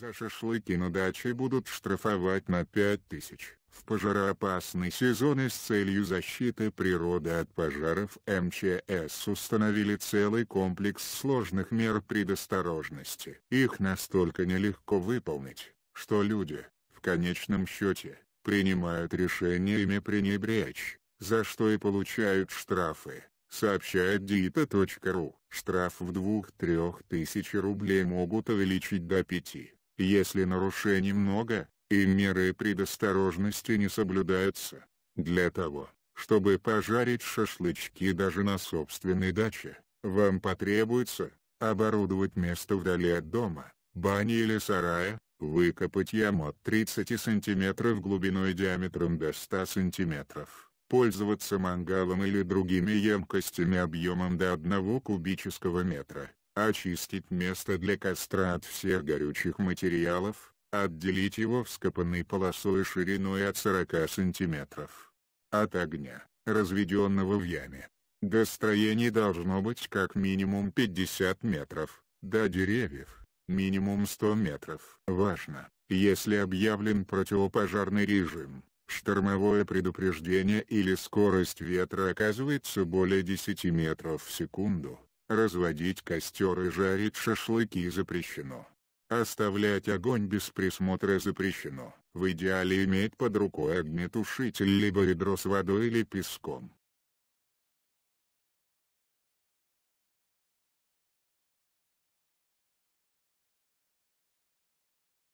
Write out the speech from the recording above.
За шашлыки на даче будут штрафовать на 5000. В пожароопасный сезон и с целью защиты природы от пожаров МЧС установили целый комплекс сложных мер предосторожности. Их настолько нелегко выполнить, что люди, в конечном счете, принимают решение ими пренебречь, за что и получают штрафы сообщает dita.ru. Штраф в 2-3 тысяч рублей могут увеличить до 5. Если нарушений много, и меры предосторожности не соблюдаются, для того, чтобы пожарить шашлычки даже на собственной даче, вам потребуется оборудовать место вдали от дома, бани или сарая, выкопать яму от 30 см глубиной диаметром до 100 см, пользоваться мангалом или другими емкостями объемом до 1 кубического метра, очистить место для костра от всех горючих материалов, отделить его вскопанной полосой шириной от 40 сантиметров от огня, разведенного в яме. До строений должно быть как минимум 50 метров, до деревьев – минимум 100 метров. Важно, если объявлен противопожарный режим, штормовое предупреждение или скорость ветра оказывается более 10 метров в секунду, Разводить костер и жарить шашлыки запрещено. Оставлять огонь без присмотра запрещено. В идеале иметь под рукой огнетушитель либо ведро с водой или песком.